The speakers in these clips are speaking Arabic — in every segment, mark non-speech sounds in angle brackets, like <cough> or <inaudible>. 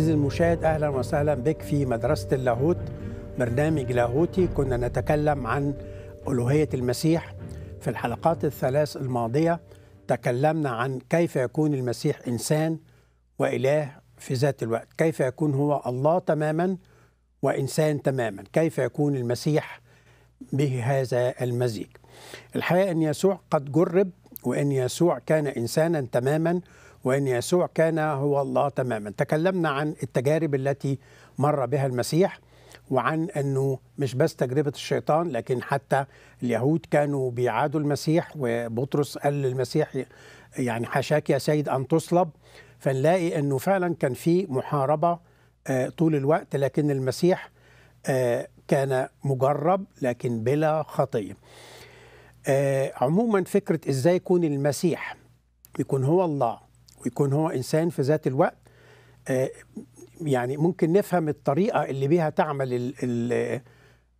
عزيزي المشاهد أهلا وسهلا بك في مدرسة اللاهوت برنامج لاهوتي كنا نتكلم عن ألوهية المسيح في الحلقات الثلاث الماضية تكلمنا عن كيف يكون المسيح إنسان وإله في ذات الوقت كيف يكون هو الله تماما وإنسان تماما كيف يكون المسيح به هذا المزيج الحقيقة أن يسوع قد جرب وأن يسوع كان إنسانا تماما وأن يسوع كان هو الله تماما تكلمنا عن التجارب التي مر بها المسيح وعن أنه مش بس تجربة الشيطان لكن حتى اليهود كانوا بيعادوا المسيح وبطرس قال للمسيح يعني حاشاك يا سيد أن تصلب فنلاقي أنه فعلا كان في محاربة آه، طول الوقت لكن المسيح آه، كان مجرب لكن بلا خطيه آه، عموما فكره ازاي يكون المسيح يكون هو الله ويكون هو إنسان في ذات الوقت آه، يعني ممكن نفهم الطريقة اللي بيها تعمل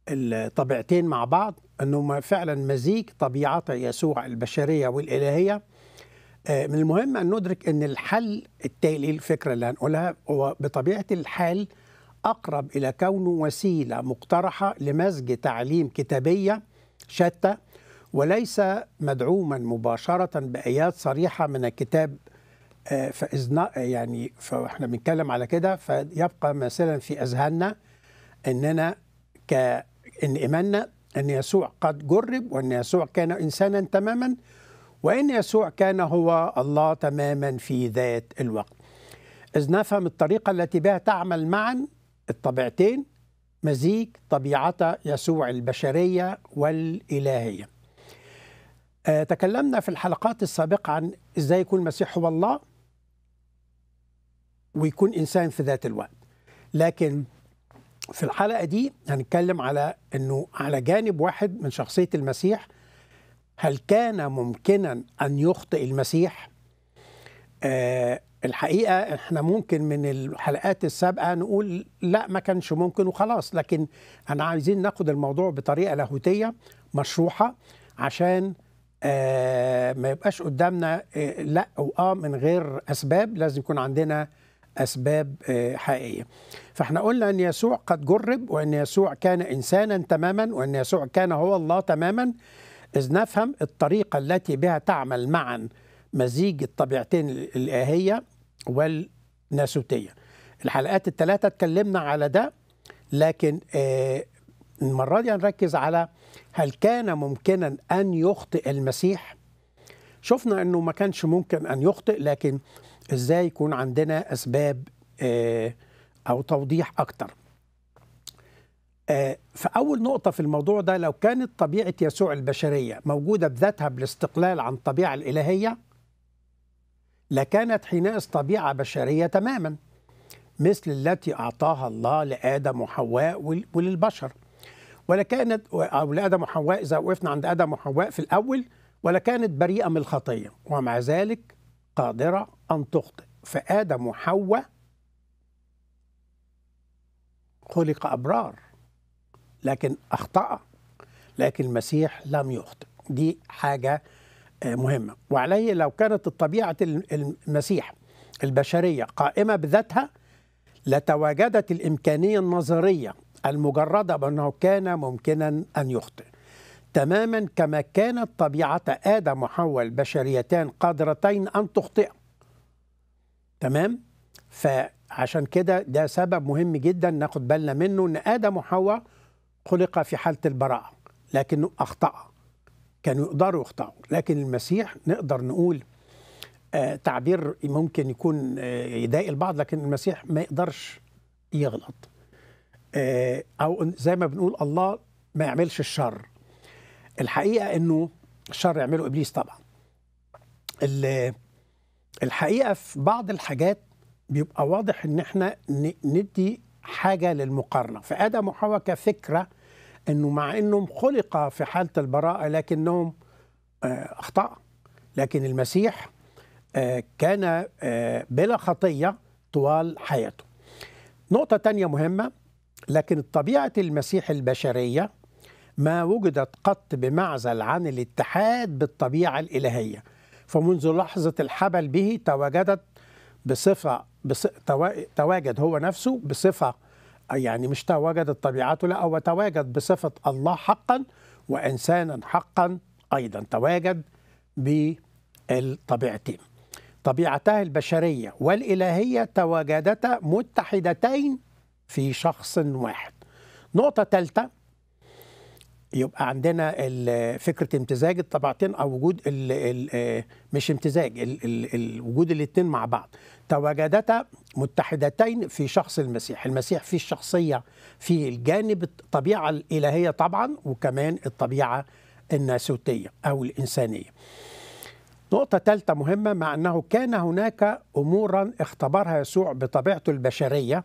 الطبيعتين مع بعض انه فعلا مزيج طبيعه يسوع البشرية والإلهية آه، من المهم أن ندرك أن الحل التالي الفكرة اللي هنقولها هو بطبيعة الحال أقرب إلى كونه وسيلة مقترحة لمزج تعليم كتابية شتى وليس مدعوما مباشرة بآيات صريحة من الكتاب آه، فإذن آه، يعني فاحنا بنتكلم على كده فيبقى مثلا في اذهاننا اننا ك ان ايماننا ان يسوع قد جرب وان يسوع كان انسانا تماما وان يسوع كان هو الله تماما في ذات الوقت. اذ نفهم الطريقه التي بها تعمل معا الطبيعتين مزيج طبيعتا يسوع البشريه والالهيه. آه، تكلمنا في الحلقات السابقة عن ازاي يكون المسيح هو الله ويكون انسان في ذات الوقت لكن في الحلقه دي هنتكلم على انه على جانب واحد من شخصيه المسيح هل كان ممكنا ان يخطئ المسيح آه الحقيقه احنا ممكن من الحلقات السابقه نقول لا ما كانش ممكن وخلاص لكن انا عايزين ناخد الموضوع بطريقه لاهوتيه مشروحه عشان آه ما يبقاش قدامنا آه لا او اه من غير اسباب لازم يكون عندنا أسباب آه، حقيقية فاحنا قلنا أن يسوع قد جرب وأن يسوع كان إنسانا تماما وأن يسوع كان هو الله تماما إذ نفهم الطريقة التي بها تعمل معا مزيج الطبيعتين الإلهية والناسوتية الحلقات الثلاثة اتكلمنا على ده لكن آه، المرة دي هنركز على هل كان ممكنا أن يخطئ المسيح؟ شفنا أنه ما كانش ممكن أن يخطئ لكن ازاي يكون عندنا اسباب آه، او توضيح اكتر آه، فاول نقطه في الموضوع ده لو كانت طبيعه يسوع البشريه موجوده بذاتها بالاستقلال عن الطبيعه الالهيه لكانت حينئذ طبيعه بشريه تماما مثل التي اعطاها الله لادم وحواء وللبشر ولكانت او لادم وحواء اذا وقفنا عند ادم وحواء في الاول ولكانت بريئه من الخطيه ومع ذلك قادره أن تخطئ فآدم وحواء خلق أبرار لكن أخطأ لكن المسيح لم يخطئ دي حاجة آه، مهمة وعليه لو كانت الطبيعة المسيح البشرية قائمة بذاتها لتواجدت الإمكانية النظرية المجردة بأنه كان ممكنا أن يخطئ تماما كما كانت طبيعة آدم وحواء البشريتان قادرتين أن تخطئ تمام فعشان كده ده سبب مهم جدا ناخد بالنا منه ان ادم وحواء خلق في حاله البراءه لكنه اخطا كانوا يقدروا يخطئوا لكن المسيح نقدر نقول آه، تعبير ممكن يكون آه، يضايق البعض لكن المسيح ما يقدرش يغلط آه، او زي ما بنقول الله ما يعملش الشر الحقيقه انه الشر يعمله ابليس طبعا اللي الحقيقه في بعض الحاجات بيبقى واضح ان احنا ندي حاجه للمقارنه فادم وحواء كفكره انه مع انهم خلق في حاله البراءه لكنهم آه، اخطاء لكن المسيح آه، كان آه، بلا خطيه طوال حياته نقطه تانية مهمه لكن طبيعه المسيح البشريه ما وجدت قط بمعزل عن الاتحاد بالطبيعه الالهيه فمنذ لحظة الحبل به تواجدت بصفة بص... توا... تواجد هو نفسه بصفة يعني مش تواجدت طبيعته لا هو تواجد بصفة الله حقا وإنسانا حقا أيضا تواجد بالطبيعتين طبيعتها البشرية والإلهية تواجدتا متحدتين في شخص واحد نقطة ثالثة يبقى عندنا فكره امتزاج الطبعتين او وجود الـ الـ آه، مش امتزاج الـ وجود الاثنين مع بعض تواجدتا متحدتين في شخص المسيح المسيح في الشخصيه في الجانب الطبيعه الالهيه طبعا وكمان الطبيعه الناسوتيه او الانسانيه نقطة ثالثة مهمة مع أنه كان هناك أمورا اختبرها يسوع بطبيعته البشرية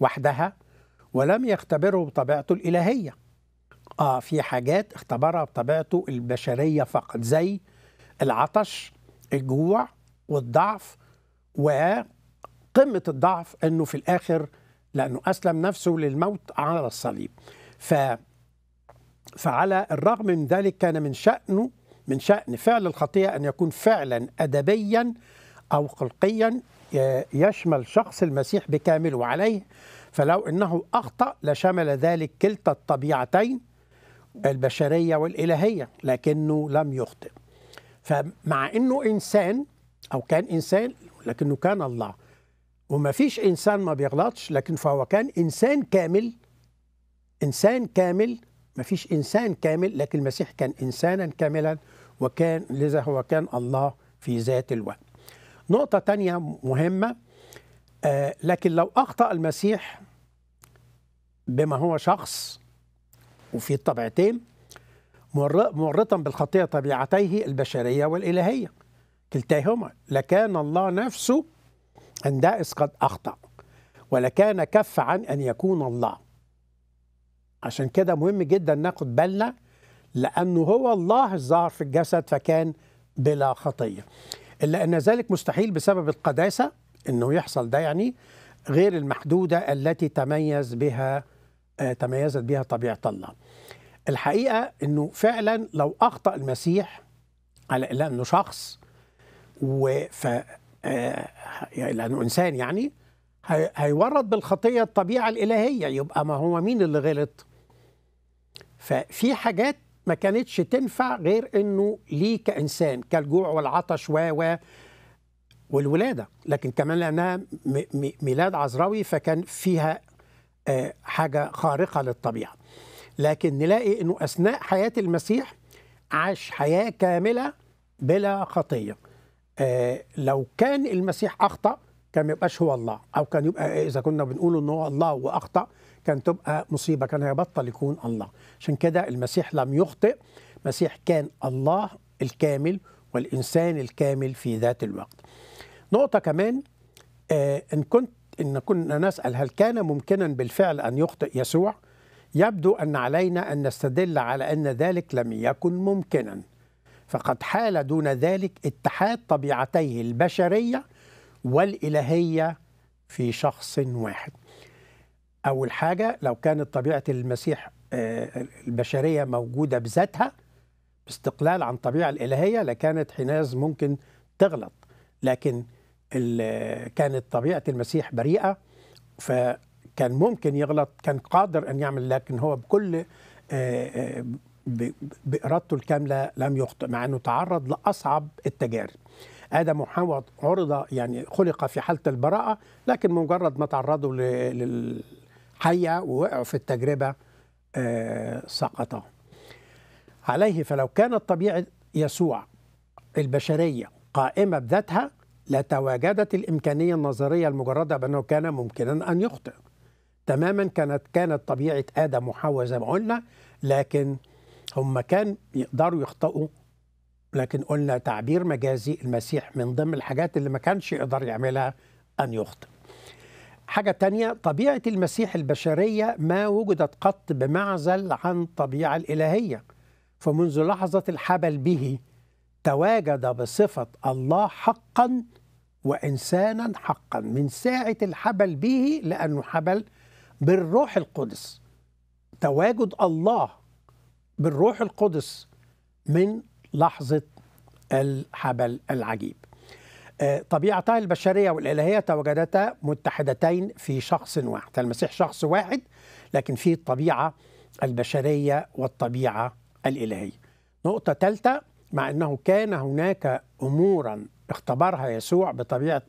وحدها ولم يختبره بطبيعته الإلهية اه في حاجات اختبرها بطبيعته البشريه فقط زي العطش الجوع والضعف وقمه الضعف انه في الاخر لانه اسلم نفسه للموت على الصليب ف فعلى الرغم من ذلك كان من شأنه من شأن فعل الخطية أن يكون فعلا أدبيا أو خلقيا يشمل شخص المسيح بكامله عليه فلو أنه أخطأ لشمل ذلك كلتا الطبيعتين البشرية والإلهية لكنه لم يخطئ فمع أنه إنسان أو كان إنسان لكنه كان الله وما فيش إنسان ما بيغلطش لكن فهو كان إنسان كامل إنسان كامل ما فيش إنسان كامل لكن المسيح كان إنسانا كاملا وكان لذا هو كان الله في ذات الوقت نقطة تانية مهمة آه، لكن لو أخطأ المسيح بما هو شخص وفي طبعتين مورطا بالخطية طبيعتيه البشرية والإلهية كلتاهما لكان الله نفسه عندئذ قد أخطأ ولكان كف عن أن يكون الله عشان كده مهم جدا ناخد بالنا لأنه هو الله الظاهر في الجسد فكان بلا خطية إلا أن ذلك مستحيل بسبب القداسة أنه يحصل ده يعني غير المحدودة التي تميز بها آه، تميزت بها طبيعة الله الحقيقه انه فعلا لو اخطا المسيح على لانه شخص و وف آه، يعني لانه انسان يعني هيورط بالخطيه الطبيعه الالهيه يبقى ما هو مين اللي غلط؟ ففي حاجات ما كانتش تنفع غير انه ليه كانسان كالجوع والعطش و و والولاده لكن كمان لانها ميلاد عذراوي فكان فيها آه، حاجه خارقه للطبيعه لكن نلاقي انه اثناء حياه المسيح عاش حياه كامله بلا خطيه آه لو كان المسيح اخطا كان ما يبقاش هو الله او كان يبقى اذا كنا بنقول ان هو الله واخطا كان تبقى مصيبه كان هيبطل يكون الله عشان كده المسيح لم يخطئ المسيح كان الله الكامل والانسان الكامل في ذات الوقت نقطه كمان آه ان كنت ان كنا نسال هل كان ممكنا بالفعل ان يخطئ يسوع؟ يبدو أن علينا أن نستدل على أن ذلك لم يكن ممكنا فقد حال دون ذلك اتحاد طبيعتيه البشرية والإلهية في شخص واحد أول حاجة لو كانت طبيعة المسيح آه، البشرية موجودة بذاتها باستقلال عن طبيعة الإلهية لكانت حناز ممكن تغلط لكن كانت طبيعة المسيح بريئة ف كان ممكن يغلط كان قادر أن يعمل لكن هو بكل آه، آه، بإرادته الكاملة لم يخطئ مع أنه تعرض لأصعب التجارب آدم وحواء عرض يعني خلق في حالة البراءة لكن مجرد ما تعرضوا للحية ووقعوا في التجربة آه، سقط عليه فلو كانت طبيعة يسوع البشرية قائمة بذاتها لتواجدت الإمكانية النظرية المجردة بأنه كان ممكنا أن يخطئ تماما كانت كانت طبيعه ادم وحواء زي ما قلنا لكن هم كان يقدروا يخطئوا لكن قلنا تعبير مجازي المسيح من ضمن الحاجات اللي ما كانش يقدر يعملها ان يخطئ حاجة تانية طبيعة المسيح البشرية ما وجدت قط بمعزل عن الطبيعة الإلهية فمنذ لحظة الحبل به تواجد بصفة الله حقا وإنسانا حقا من ساعة الحبل به لأنه حبل بالروح القدس تواجد الله بالروح القدس من لحظة الحبل العجيب آه، طبيعتها البشرية والإلهية تواجدتا متحدتين في شخص واحد المسيح شخص واحد لكن في الطبيعة البشرية والطبيعة الإلهية نقطة ثالثة مع أنه كان هناك أمورا اختبرها يسوع بطبيعة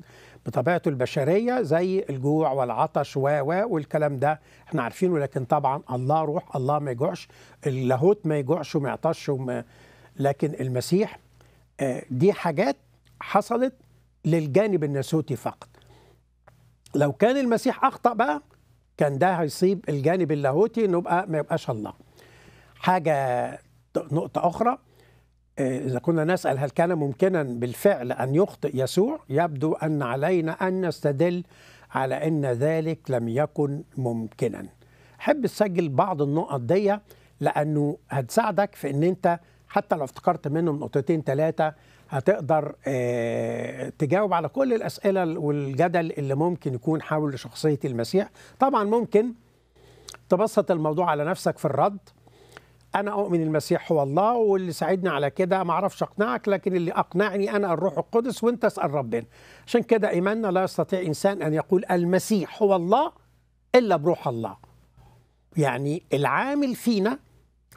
بطبيعته البشريه زي الجوع والعطش و و والكلام ده احنا عارفينه لكن طبعا الله روح الله ما يجوعش اللاهوت ما يجوعش وما يعطش وما لكن المسيح آه، دي حاجات حصلت للجانب الناسوتي فقط لو كان المسيح اخطا بقى كان ده هيصيب الجانب اللاهوتي انه يبقى ما يبقاش الله حاجه نقطه اخرى آه، إذا كنا نسأل هل كان ممكنا بالفعل أن يخطئ يسوع يبدو أن علينا أن نستدل على أن ذلك لم يكن ممكنا حب تسجل بعض النقط دي لأنه هتساعدك في أن أنت حتى لو افتكرت منهم نقطتين ثلاثة هتقدر آه، تجاوب على كل الأسئلة والجدل اللي ممكن يكون حول شخصية المسيح طبعا ممكن تبسط الموضوع على نفسك في الرد انا اؤمن المسيح هو الله واللي ساعدني على كده ما اعرفش اقنعك لكن اللي اقنعني انا الروح القدس وانت اسال ربنا عشان كده ايماننا لا يستطيع انسان ان يقول المسيح هو الله الا بروح الله يعني العامل فينا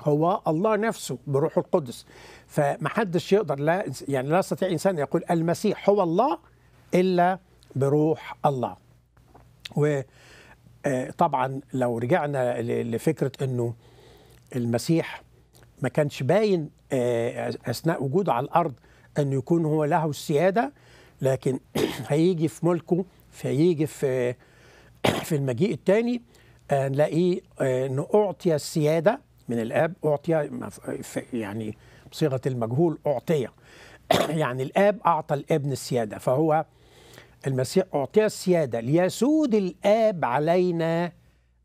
هو الله نفسه بروح القدس فمحدش يقدر لا يعني لا يستطيع انسان يقول المسيح هو الله الا بروح الله وطبعا آه، لو رجعنا لفكره انه المسيح ما كانش باين آه، اثناء وجوده على الارض ان يكون هو له السياده لكن <clears throat> هيجي في ملكه فيجي في <clears throat> في المجيء الثاني آه، نلاقيه آه، انه اعطي السياده من الاب اعطي يعني بصيغه المجهول اعطي <clears throat> يعني الاب اعطى الابن السياده فهو المسيح اعطي السياده ليسود الاب علينا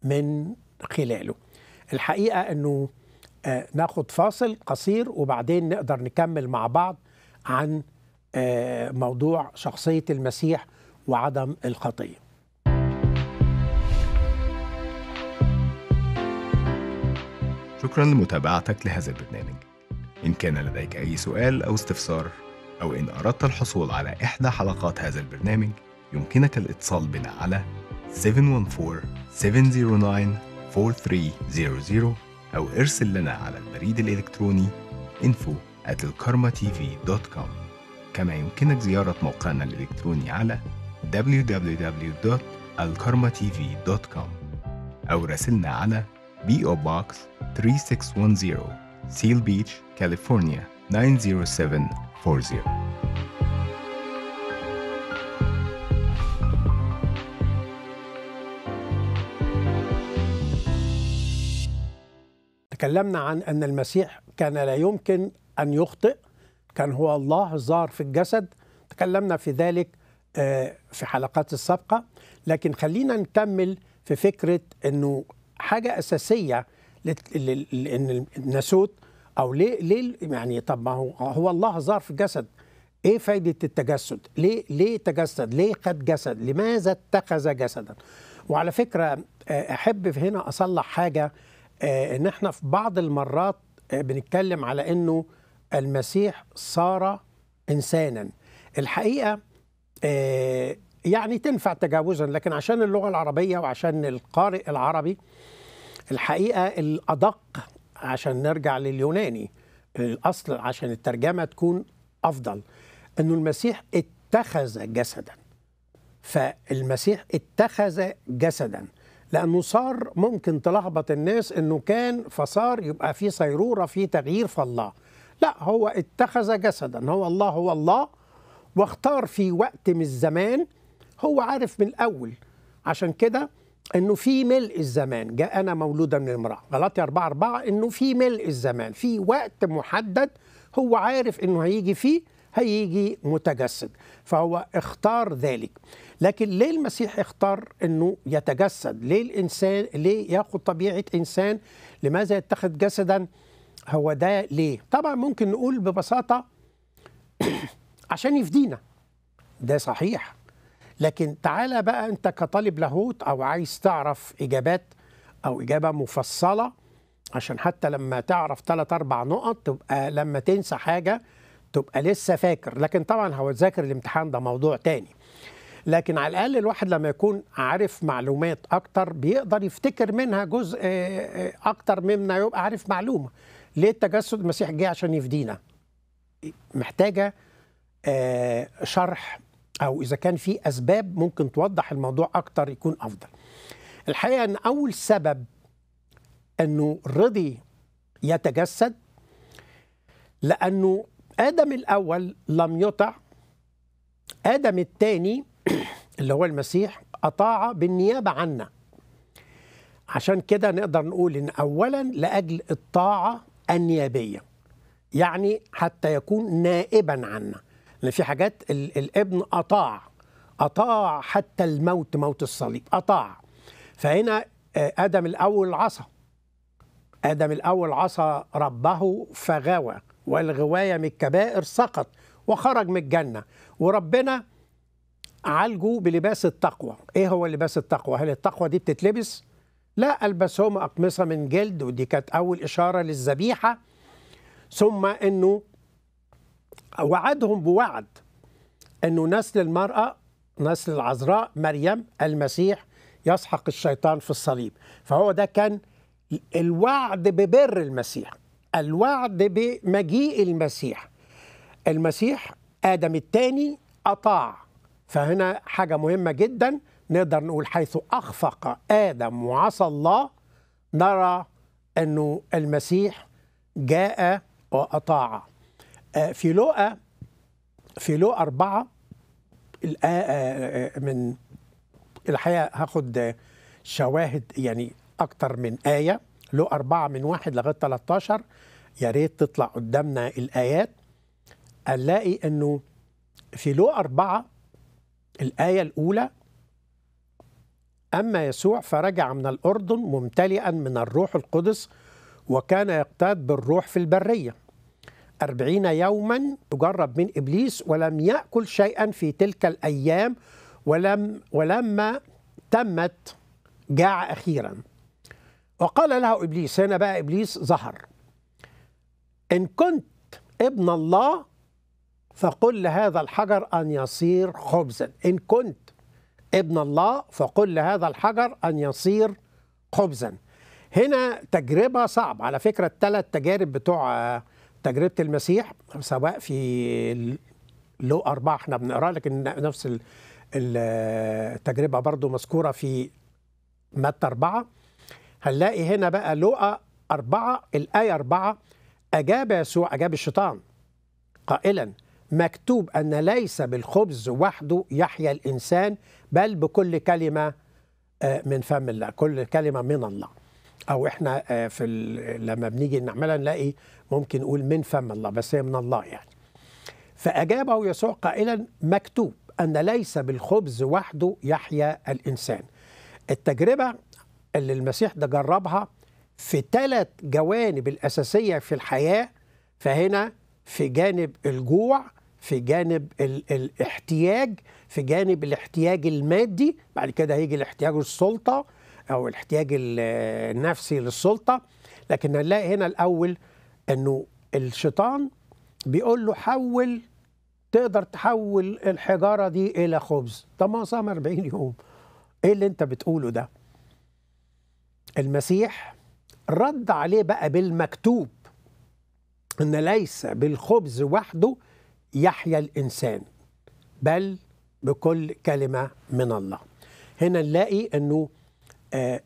من خلاله الحقيقه انه آه، ناخد فاصل قصير وبعدين نقدر نكمل مع بعض عن آه، موضوع شخصيه المسيح وعدم الخطيه شكرا لمتابعتك لهذا البرنامج إن كان لديك أي سؤال أو استفسار أو إن أردت الحصول على إحدى حلقات هذا البرنامج يمكنك الاتصال بنا على 714 709 4300 أو ارسل لنا على البريد الإلكتروني info at الكارماتيفي.com كما يمكنك زيارة موقعنا الإلكتروني على www.alkarmatv.com أو راسلنا على PO Box 3610 Seal Beach, California 90740 تكلمنا عن أن المسيح كان لا يمكن أن يخطئ كان هو الله ظهر في الجسد تكلمنا في ذلك آه، في حلقات السابقة لكن خلينا نكمل في فكرة أنه حاجة أساسية لأن الناسوت أو ليه, ليه يعني طب ما هو هو الله ظهر في الجسد ايه فايده التجسد؟ ليه ليه تجسد؟ ليه خد جسد؟ لماذا اتخذ جسدا؟ وعلى فكره آه، احب هنا اصلح حاجه آه، ان احنا في بعض المرات آه، بنتكلم على انه المسيح صار انسانا الحقيقه آه، يعني تنفع تجاوزا لكن عشان اللغه العربيه وعشان القارئ العربي الحقيقه الادق عشان نرجع لليوناني الاصل عشان الترجمه تكون افضل انه المسيح اتخذ جسدا فالمسيح اتخذ جسدا لانه صار ممكن تلخبط الناس انه كان فصار يبقى في صيروره في تغيير فالله لا هو اتخذ جسدا هو الله هو الله واختار في وقت من الزمان هو عارف من الاول عشان كده انه في ملء الزمان جاءنا مولودا من امراه غلطي 4 4 انه في ملء الزمان في وقت محدد هو عارف انه هيجي فيه هيجي متجسد فهو اختار ذلك لكن ليه المسيح اختار انه يتجسد ليه الانسان ليه ياخذ طبيعه انسان لماذا يتخذ جسدا هو ده ليه طبعا ممكن نقول ببساطه <clears throat> عشان يفدينا ده صحيح لكن تعالى بقى انت كطالب لاهوت او عايز تعرف اجابات او اجابه مفصله عشان حتى لما تعرف ثلاث اربع نقط تبقى لما تنسى حاجه تبقى لسه فاكر لكن طبعا هو تذاكر الامتحان ده موضوع تاني لكن على الاقل الواحد لما يكون عارف معلومات اكتر بيقدر يفتكر منها جزء آه، آه، اكتر مما يبقى عارف معلومه ليه التجسد المسيح جه عشان يفدينا محتاجه آه، شرح او اذا كان في اسباب ممكن توضح الموضوع اكتر يكون افضل الحقيقه ان اول سبب انه رضي يتجسد لانه ادم الاول لم يطع ادم الثاني <clears throat> اللي هو المسيح أطاع بالنيابة عنا عشان كده نقدر نقول إن أولا لأجل الطاعة النيابية يعني حتى يكون نائبا عنا لأن في حاجات الابن أطاع أطاع حتى الموت موت الصليب أطاع فهنا آه، آدم الأول عصى آدم الأول عصى ربه فغوى والغواية من الكبائر سقط وخرج من الجنة وربنا عالجوا بلباس التقوى ايه هو لباس التقوى هل التقوى دي بتتلبس لا البسهم اقمصه من جلد ودي كانت اول اشاره للذبيحه ثم انه وعدهم بوعد انه نسل المراه نسل العذراء مريم المسيح يسحق الشيطان في الصليب فهو ده كان الوعد ببر المسيح الوعد بمجيء المسيح المسيح ادم الثاني اطاع فهنا حاجة مهمة جدا نقدر نقول حيث أخفق آدم وعصى الله نرى أنه المسيح جاء وأطاع آه، في لوقا في لوقا أربعة آه، آه، من الحقيقة هاخد شواهد يعني أكتر من آية لوقا أربعة من واحد لغاية 13 يا ريت تطلع قدامنا الآيات هنلاقي أنه في لوقا أربعة الآية الأولى أما يسوع فرجع من الأردن ممتلئا من الروح القدس وكان يقتاد بالروح في البرية أربعين يوما تجرب من إبليس ولم يأكل شيئا في تلك الأيام ولم ولما تمت جاع أخيرا وقال له إبليس هنا بقى إبليس ظهر إن كنت ابن الله فقل لهذا الحجر أن يصير خبزا إن كنت ابن الله فقل لهذا الحجر أن يصير خبزا هنا تجربة صعبة على فكرة الثلاث تجارب بتوع تجربة المسيح سواء في له أربعة احنا بنقرأ لكن نفس التجربة برضو مذكورة في متى أربعة هنلاقي هنا بقى لو أربعة الآية أربعة أجاب يسوع أجاب الشيطان قائلا مكتوب أن ليس بالخبز وحده يحيا الإنسان بل بكل كلمة آه، من فم الله كل كلمة من الله أو إحنا آه، في لما بنيجي نعملها نلاقي ممكن نقول من فم الله بس هي من الله يعني فأجابه يسوع قائلا مكتوب أن ليس بالخبز وحده يحيا الإنسان التجربة اللي المسيح ده جربها في ثلاث جوانب الأساسية في الحياة فهنا في جانب الجوع في جانب ال الاحتياج في جانب الاحتياج المادي بعد كده هيجي الاحتياج السلطة أو الاحتياج النفسي للسلطة لكن هنلاقي هنا الأول أنه الشيطان بيقول له حول تقدر تحول الحجارة دي إلى خبز طب ما صام 40 يوم إيه اللي أنت بتقوله ده المسيح رد عليه بقى بالمكتوب ان ليس بالخبز وحده يحيا الانسان بل بكل كلمه من الله هنا نلاقي انه آه،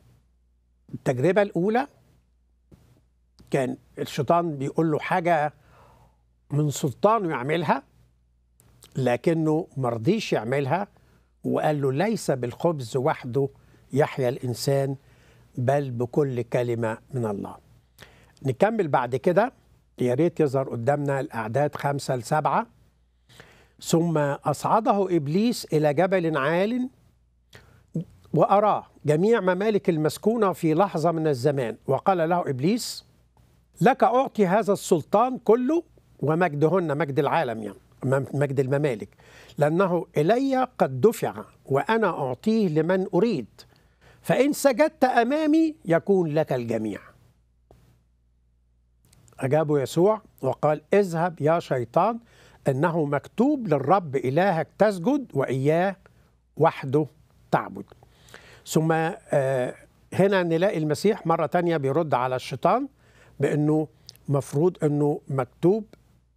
التجربه الاولى كان الشيطان بيقول له حاجه من سلطانه يعملها لكنه مرضيش يعملها وقال له ليس بالخبز وحده يحيا الانسان بل بكل كلمه من الله. نكمل بعد كده يا ريت يظهر قدامنا الاعداد خمسه لسبعه ثم أصعده إبليس إلى جبل عال وأراه جميع ممالك المسكونة في لحظة من الزمان وقال له إبليس لك أعطي هذا السلطان كله ومجدهن مجد العالم يعني مجد الممالك لأنه إلي قد دفع وأنا أعطيه لمن أريد فإن سجدت أمامي يكون لك الجميع أجابه يسوع وقال اذهب يا شيطان أنه مكتوب للرب إلهك تسجد وإياه وحده تعبد ثم آه، هنا نلاقي المسيح مرة تانية بيرد على الشيطان بأنه مفروض أنه مكتوب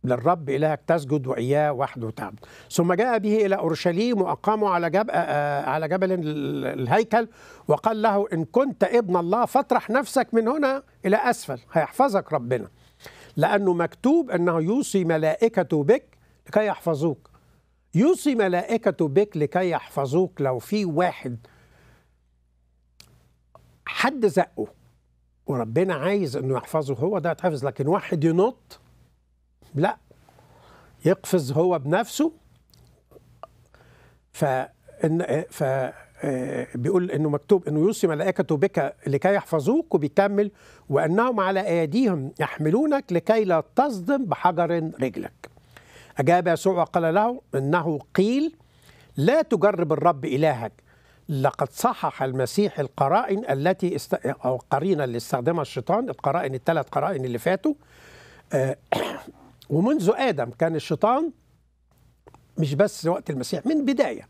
للرب إلهك تسجد وإياه وحده تعبد ثم جاء به إلى أورشليم وأقامه على جبل آه، آه، على جبل الهيكل وقال له إن كنت ابن الله فاطرح نفسك من هنا إلى أسفل هيحفظك ربنا لأنه مكتوب أنه يوصي ملائكته بك لكي يحفظوك يوصي ملائكته بك لكي يحفظوك لو في واحد حد زقه وربنا عايز انه يحفظه هو ده يتحفظ لكن واحد ينط لا يقفز هو بنفسه فإن ف بيقول انه مكتوب انه يوصي ملائكته بك لكي يحفظوك وبيكمل وانهم على ايديهم يحملونك لكي لا تصدم بحجر رجلك أجاب يسوع وقال له إنه قيل لا تجرب الرب إلهك لقد صحح المسيح القرائن التي است... أو القرينة اللي استخدمها الشيطان القرائن الثلاث قرائن اللي فاتوا آه ومنذ آدم كان الشيطان مش بس وقت المسيح من بداية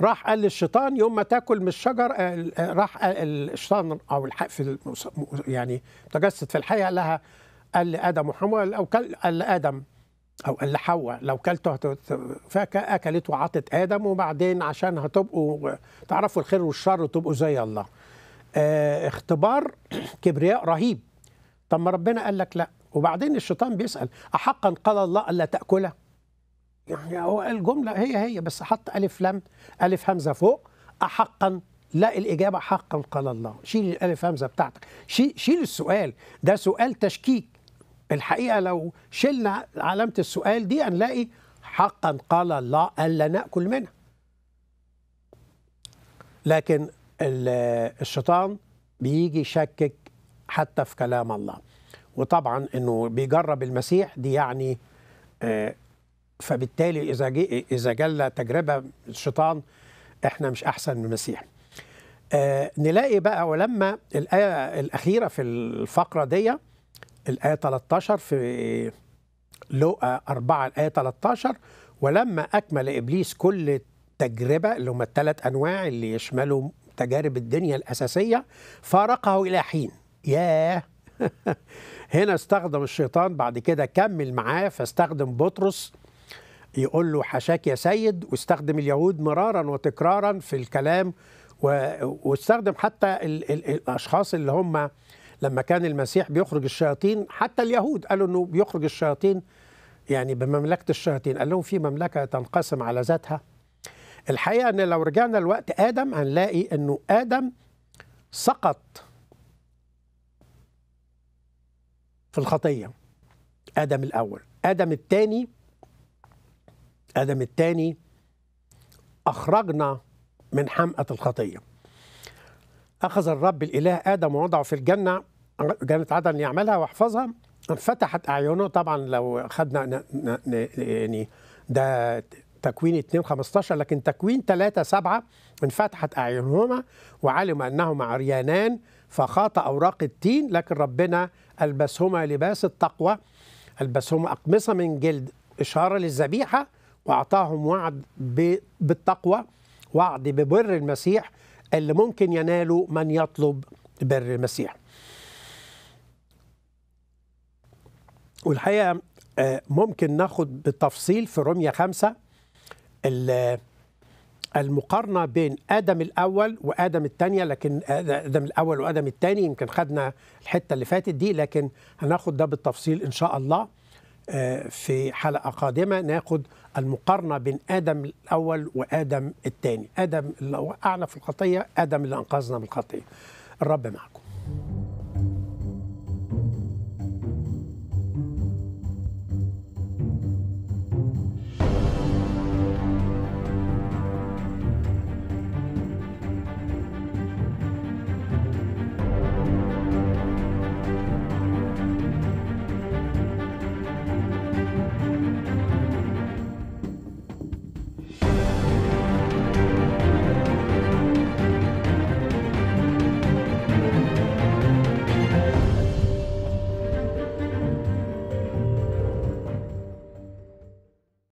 راح قال للشيطان يوم ما تاكل من الشجر آه، آه، راح الشيطان او الحق في يعني تجسد في الحياه لها قال لادم وحواء او قال لادم او قال لحواء لو كلته فاكهه اكلت وعطت ادم وبعدين عشان هتبقوا تعرفوا الخير والشر وتبقوا زي الله اه اختبار كبرياء رهيب طب ما ربنا قال لك لا وبعدين الشيطان بيسال احقا قال الله الا تاكله يعني هو الجمله هي هي بس حط الف لام الف همزه فوق احقا لا الإجابة حقا قال الله شيل الألف همزة بتاعتك شيل السؤال ده سؤال تشكيك الحقيقه لو شلنا علامه السؤال دي هنلاقي حقا قال الله الا ناكل منها لكن الشيطان بيجي يشكك حتى في كلام الله وطبعا انه بيجرب المسيح دي يعني آه، فبالتالي اذا اذا جلى تجربه الشيطان احنا مش احسن من المسيح آه، نلاقي بقى ولما الايه الاخيره في الفقره دي الآية 13 في لوقا 4 الآية 13 ولما أكمل إبليس كل تجربة اللي هم الثلاث أنواع اللي يشملوا تجارب الدنيا الأساسية فارقه إلى حين ياه <laughs> هنا استخدم الشيطان بعد كده كمل معاه فاستخدم بطرس يقول له حشاك يا سيد واستخدم اليهود مرارا وتكرارا في الكلام واستخدم حتى الاشخاص اللي هم لما كان المسيح بيخرج الشياطين حتى اليهود قالوا انه بيخرج الشياطين يعني بمملكه الشياطين قال لهم في مملكه تنقسم على ذاتها الحقيقه ان لو رجعنا لوقت ادم هنلاقي انه ادم سقط في الخطيه ادم الاول ادم الثاني ادم الثاني اخرجنا من حمقه الخطيه أخذ الرب الإله آدم ووضعه في الجنة جامعه عدن يعملها واحفظها انفتحت اعينه طبعا لو خدنا يعني ده تكوين 2 15 لكن تكوين 3 7 انفتحت اعينهما وعلم انهما عريانان فخاط اوراق التين لكن ربنا البسهما لباس التقوى البسهما اقمصه من جلد اشاره للذبيحه واعطاهم وعد بالتقوى وعد ببر المسيح اللي ممكن يناله من يطلب بر المسيح والحقيقه آه، ممكن ناخد بالتفصيل في رومية خمسة المقارنة بين آدم الأول وآدم الثانية لكن آدم الأول وآدم الثاني يمكن خدنا الحتة اللي فاتت دي لكن هناخد ده بالتفصيل إن شاء الله آه، في حلقة قادمة ناخد المقارنة بين آدم الأول وآدم الثاني آدم اللي أعلى في الخطية آدم اللي أنقذنا من الخطية الرب معكم